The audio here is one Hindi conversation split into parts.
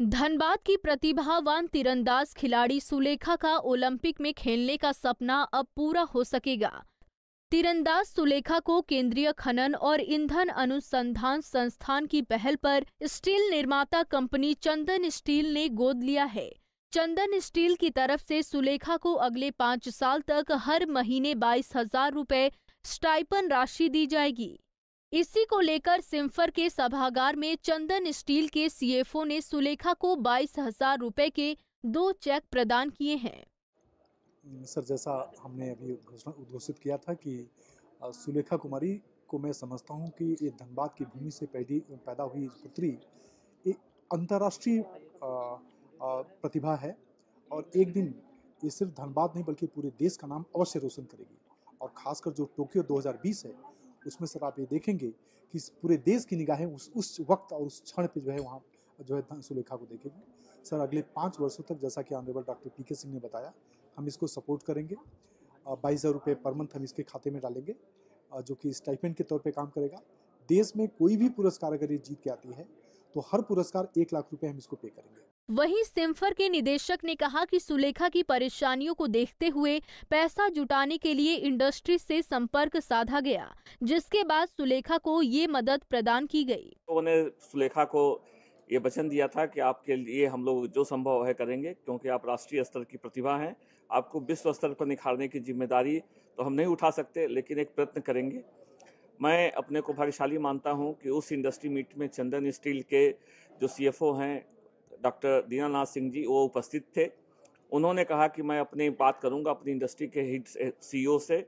धनबाद की प्रतिभावान तीरंदाज खिलाड़ी सुलेखा का ओलंपिक में खेलने का सपना अब पूरा हो सकेगा तीरंदाज सुलेखा को केंद्रीय खनन और ईंधन अनुसंधान संस्थान की पहल पर स्टील निर्माता कंपनी चंदन स्टील ने गोद लिया है चंदन स्टील की तरफ से सुलेखा को अगले पाँच साल तक हर महीने बाईस हजार रूपए स्टाइपन राशि दी जाएगी इसी को लेकर सिम्फर के सभागार में चंदन स्टील के सीएफओ ने सुलेखा को बाईस हजार रूपए के दो चेक प्रदान किए हैं सर जैसा हमने अभी उद्घोषित किया था कि सुलेखा कुमारी को मैं समझता हूँ कि ये धनबाद की भूमि से पैदी पैदा हुई पुत्री एक अंतर्राष्ट्रीय प्रतिभा है और एक दिन ये सिर्फ धनबाद नहीं बल्कि पूरे देश का नाम अवश्य रोशन करेगी और खासकर जो टोक्यो 2020 है उसमें सर आप ये देखेंगे कि पूरे देश की निगाहें उस उस वक्त और उस क्षण पे जो है वहाँ जो है सुलेखा को देखेंगे सर अगले पाँच वर्षों तक जैसा कि ऑनरेबल डॉक्टर पी के सिंह ने बताया हम इसको सपोर्ट करेंगे बाईस हज़ार रुपये पर मंथ हम इसके खाते में डालेंगे जो कि स्टाइपेंड के तौर पर काम करेगा देश में कोई भी पुरस्कार अगर ये जीत के आती है तो हर पुरस्कार एक लाख रुपये हम इसको पे करेंगे वहीं सिम्फर के निदेशक ने कहा कि सुलेखा की परेशानियों को देखते हुए पैसा जुटाने के लिए इंडस्ट्री से संपर्क साधा गया जिसके बाद सुलेखा को ये मदद प्रदान की गई उन्होंने ने सुलेखा को ये वचन दिया था कि आपके लिए हम लोग जो संभव है करेंगे क्योंकि आप राष्ट्रीय स्तर की प्रतिभा हैं आपको विश्व स्तर पर निखारने की जिम्मेदारी तो हम नहीं उठा सकते लेकिन एक प्रयत्न करेंगे मैं अपने को भाग्यशाली मानता हूं कि उस इंडस्ट्री मीट में चंदन स्टील के जो सीएफओ हैं डॉक्टर दीनानाथ सिंह जी वो उपस्थित थे उन्होंने कहा कि मैं अपनी बात करूंगा अपनी इंडस्ट्री के हिट सीईओ से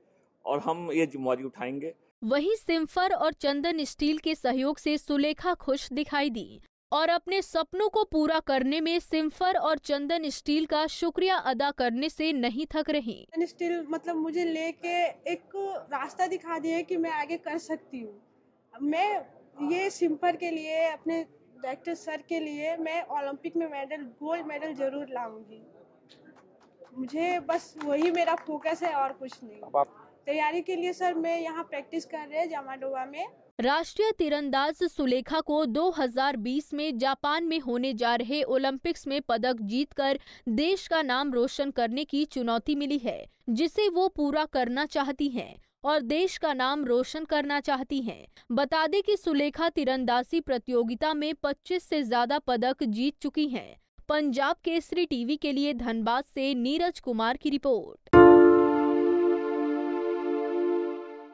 और हम ये जिम्मेवारी उठाएंगे वही सिम्फर और चंदन स्टील के सहयोग से सुलेखा खुश दिखाई दी और अपने सपनों को पूरा करने में सिम्फर और चंदन स्टील का शुक्रिया अदा करने से नहीं थक रही स्टील मतलब मुझे लेके एक रास्ता दिखा दिया कि मैं आगे कर सकती हूँ मैं ये सिम्फर के लिए अपने डॉक्टर सर के लिए मैं ओलंपिक में मेडल गोल्ड मेडल जरूर लाऊंगी मुझे बस वही मेरा फोकस है और कुछ नहीं तैयारी के लिए सर मैं यहाँ प्रैक्टिस कर रहे जमाडोबा में राष्ट्रीय तीरंदाज सुलेखा को 2020 में जापान में होने जा रहे ओलंपिक्स में पदक जीतकर देश का नाम रोशन करने की चुनौती मिली है जिसे वो पूरा करना चाहती हैं। और देश का नाम रोशन करना चाहती हैं। बता दें कि सुलेखा तीरंदाजी प्रतियोगिता में 25 से ज्यादा पदक जीत चुकी हैं। पंजाब केसरी टीवी के लिए धनबाद से नीरज कुमार की रिपोर्ट